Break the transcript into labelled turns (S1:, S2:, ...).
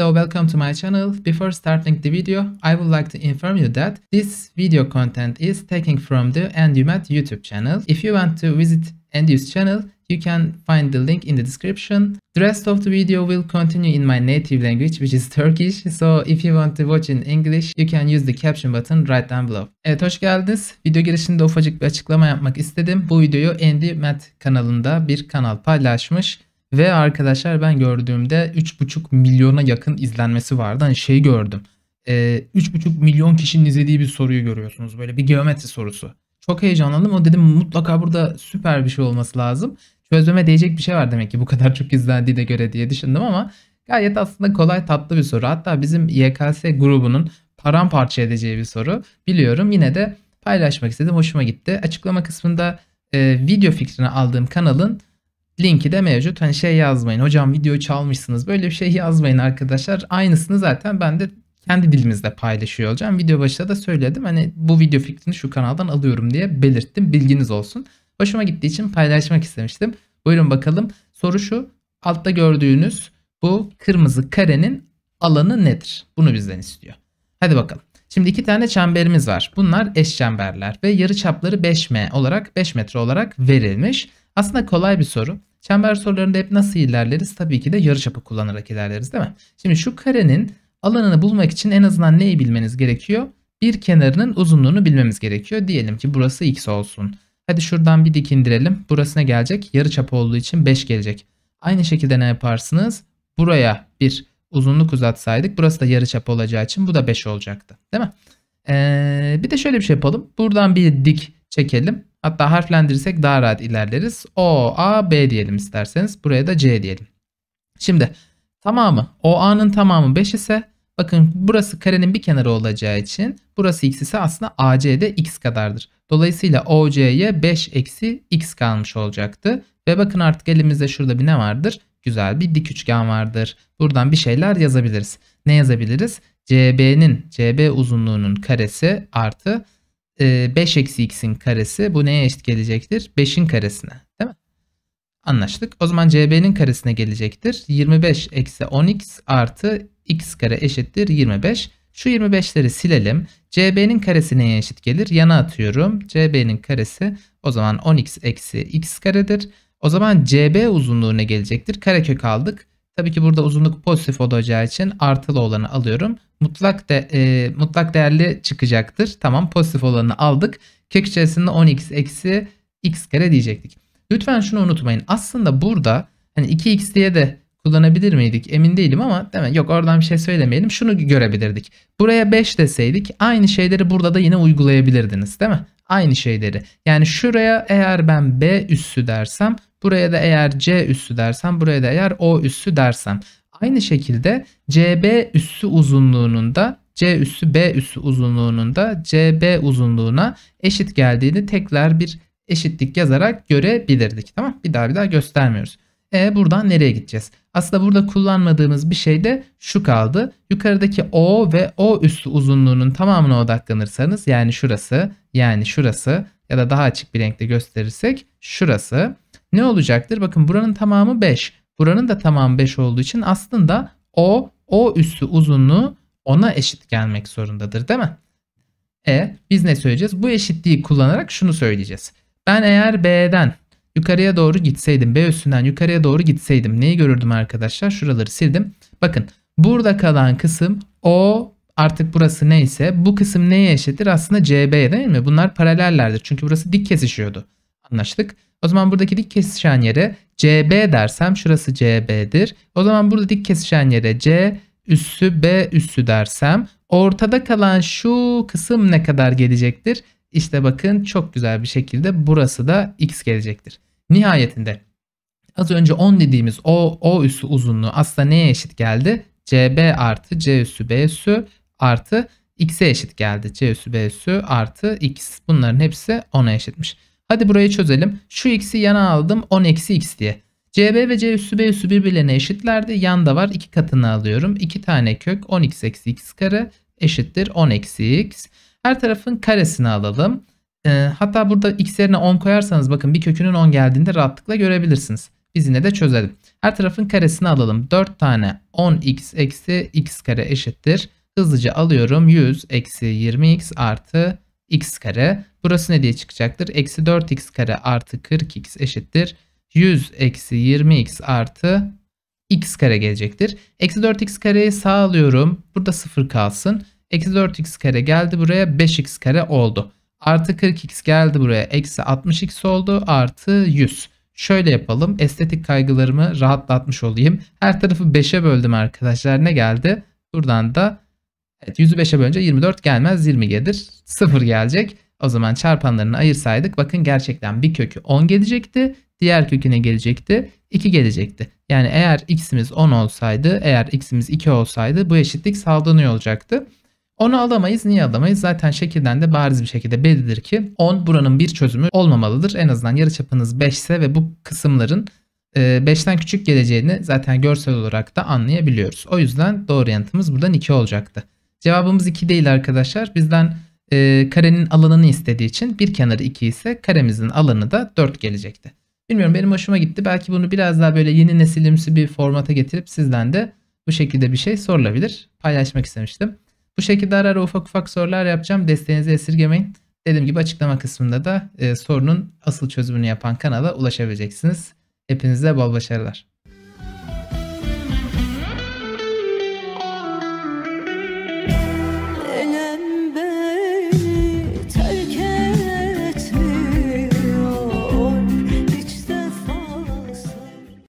S1: Hello, welcome to my channel. Before starting the video, I would like to inform you that this video content is taken from the EndUMAT YouTube channel. If you want to visit EndU's channel, you can find the link in the description. The rest of the video will continue in my native language which is Turkish. So if you want to watch in English you can use the caption button right down below. Evet hoş geldiniz. Video girişinde ufacık bir açıklama yapmak istedim. Bu videoyu Andy kanalında bir kanal paylaşmış. Ve arkadaşlar ben gördüğümde 3,5 milyona yakın izlenmesi vardı. Hani şey gördüm. E, ee, 3,5 milyon kişinin izlediği bir soruyu görüyorsunuz. Böyle bir geometri sorusu. Çok heyecanlandım. O dedim mutlaka burada süper bir şey olması lazım. Çözmeme değecek bir şey var demek ki bu kadar çok de göre diye düşündüm ama gayet aslında kolay tatlı bir soru. Hatta bizim YKS grubunun paramparça edeceği bir soru. Biliyorum yine de paylaşmak istedim. Hoşuma gitti. Açıklama kısmında e, video fikrini aldığım kanalın Linki de mevcut. Hani şey yazmayın. Hocam video çalmışsınız. Böyle bir şey yazmayın arkadaşlar. Aynısını zaten ben de kendi dilimizde paylaşıyor olacağım. Video başında da söyledim. Hani bu video fikrini şu kanaldan alıyorum diye belirttim. Bilginiz olsun. Hoşuma gittiği için paylaşmak istemiştim. Buyurun bakalım. Soru şu. Altta gördüğünüz bu kırmızı karenin alanı nedir? Bunu bizden istiyor. Hadi bakalım. Şimdi iki tane çemberimiz var. Bunlar eş çemberler ve yarı çapları 5M olarak 5 metre olarak verilmiş. Aslında kolay bir soru. Çember sorularında hep nasıl ilerleriz? Tabii ki de yarıçapı kullanarak ilerleriz değil mi? Şimdi şu karenin alanını bulmak için en azından neyi bilmeniz gerekiyor? Bir kenarının uzunluğunu bilmemiz gerekiyor. Diyelim ki burası x olsun. Hadi şuradan bir dik indirelim. Burası ne gelecek? Yarıçap olduğu için 5 gelecek. Aynı şekilde ne yaparsınız? Buraya bir uzunluk uzatsaydık burası da yarıçap olacağı için bu da 5 olacaktı. Değil mi? Ee, bir de şöyle bir şey yapalım. Buradan bir dik çekelim. Hatta harflendirirsek daha rahat ilerleriz. O, A, B diyelim isterseniz. Buraya da C diyelim. Şimdi tamamı O, A'nın tamamı 5 ise bakın burası karenin bir kenarı olacağı için burası X ise aslında A, de X kadardır. Dolayısıyla O, C'ye 5 eksi X kalmış olacaktı. Ve bakın artık elimizde şurada bir ne vardır? Güzel bir dik üçgen vardır. Buradan bir şeyler yazabiliriz. Ne yazabiliriz? CB'nin, CB uzunluğunun karesi artı 5 ee, eksi x'in karesi bu neye eşit gelecektir? 5'in karesine değil mi? Anlaştık. O zaman cb'nin karesine gelecektir. 25 eksi 10x artı x kare eşittir 25. Şu 25'leri silelim. cb'nin karesi neye eşit gelir? Yana atıyorum. cb'nin karesi o zaman 10x eksi x karedir. O zaman cb uzunluğuna gelecektir. Karekök aldık. Tabii ki burada uzunluk pozitif olacağı için artılı olanı alıyorum mutlak de, e, mutlak değerli çıkacaktır. Tamam pozitif olanı aldık. Kök içerisinde 10x eksi x kare diyecektik. Lütfen şunu unutmayın. Aslında burada hani 2x diye de kullanabilir miydik emin değilim ama değil mi? yok oradan bir şey söylemeyelim. Şunu görebilirdik. Buraya 5 deseydik aynı şeyleri burada da yine uygulayabilirdiniz değil mi? Aynı şeyleri. Yani şuraya eğer ben B üssü dersem buraya da eğer C üssü dersem buraya da eğer O üssü dersem. Aynı şekilde CB üssü uzunluğunun da C üssü B üssü uzunluğunun da CB uzunluğuna eşit geldiğini tekrar bir eşitlik yazarak görebilirdik. Tamam bir daha bir daha göstermiyoruz. E buradan nereye gideceğiz? Aslında burada kullanmadığımız bir şey de şu kaldı. Yukarıdaki O ve O üssü uzunluğunun tamamına odaklanırsanız yani şurası yani şurası ya da daha açık bir renkte gösterirsek şurası ne olacaktır? Bakın buranın tamamı 5. Buranın da tamamı 5 olduğu için aslında o, o üssü uzunluğu ona eşit gelmek zorundadır değil mi? E biz ne söyleyeceğiz? Bu eşitliği kullanarak şunu söyleyeceğiz. Ben eğer B'den yukarıya doğru gitseydim, B üstünden yukarıya doğru gitseydim neyi görürdüm arkadaşlar? Şuraları sildim. Bakın burada kalan kısım o artık burası neyse bu kısım neye eşittir? Aslında CB değil mi? Bunlar paralellerdir. Çünkü burası dik kesişiyordu. Anlaştık. O zaman buradaki dik kesişen yere CB dersem şurası CB'dir. O zaman burada dik kesişen yere C üssü B üssü dersem ortada kalan şu kısım ne kadar gelecektir? İşte bakın çok güzel bir şekilde burası da x gelecektir. Nihayetinde az önce 10 dediğimiz o, o üssü uzunluğu aslında neye eşit geldi? CB artı C üssü B üssü artı x'e eşit geldi. C üssü B üssü artı x bunların hepsi 10'a eşitmiş. Hadi burayı çözelim. Şu x'i yana aldım 10 eksi x diye. CB ve C üssü B üssü birbirlerine eşitlerdi. Yan da var 2 katını alıyorum. 2 tane kök 10x eksi x kare eşittir 10 eksi x. Her tarafın karesini alalım. E, hatta burada x yerine 10 koyarsanız bakın bir kökünün 10 geldiğinde rahatlıkla görebilirsiniz. Biz yine de çözelim. Her tarafın karesini alalım. 4 tane 10x eksi x kare eşittir. Hızlıca alıyorum 100 eksi 20x artı x kare. Burası ne diye çıkacaktır? Eksi 4x kare artı 40x eşittir. 100 eksi 20x artı x kare gelecektir. Eksi 4x kareyi sağlıyorum. Burada 0 kalsın. Eksi 4x kare geldi buraya 5x kare oldu. Artı 40x geldi buraya eksi 60x oldu artı 100. Şöyle yapalım estetik kaygılarımı rahatlatmış olayım. Her tarafı 5'e böldüm arkadaşlar ne geldi? Buradan da evet, 105'e bölünce 24 gelmez 20 gelir 0 gelecek. O zaman çarpanlarını ayırsaydık bakın gerçekten bir kökü 10 gelecekti. Diğer köküne gelecekti? 2 gelecekti. Yani eğer x'imiz 10 olsaydı, eğer x'imiz 2 olsaydı bu eşitlik sağlanıyor olacaktı. 10'u alamayız. Niye alamayız? Zaten şekilden de bariz bir şekilde bellidir ki 10 buranın bir çözümü olmamalıdır. En azından yarıçapınız 5 ise ve bu kısımların 5'ten e, küçük geleceğini zaten görsel olarak da anlayabiliyoruz. O yüzden doğru yanıtımız buradan 2 olacaktı. Cevabımız 2 değil arkadaşlar. Bizden e, karenin alanını istediği için bir kenarı 2 ise karemizin alanı da 4 gelecekti. Bilmiyorum benim hoşuma gitti. Belki bunu biraz daha böyle yeni nesilimsi bir formata getirip sizden de bu şekilde bir şey sorulabilir. Paylaşmak istemiştim. Bu şekilde ara ara ufak ufak sorular yapacağım. Desteğinizi esirgemeyin. Dediğim gibi açıklama kısmında da e, sorunun asıl çözümünü yapan kanala ulaşabileceksiniz. Hepinize bol başarılar.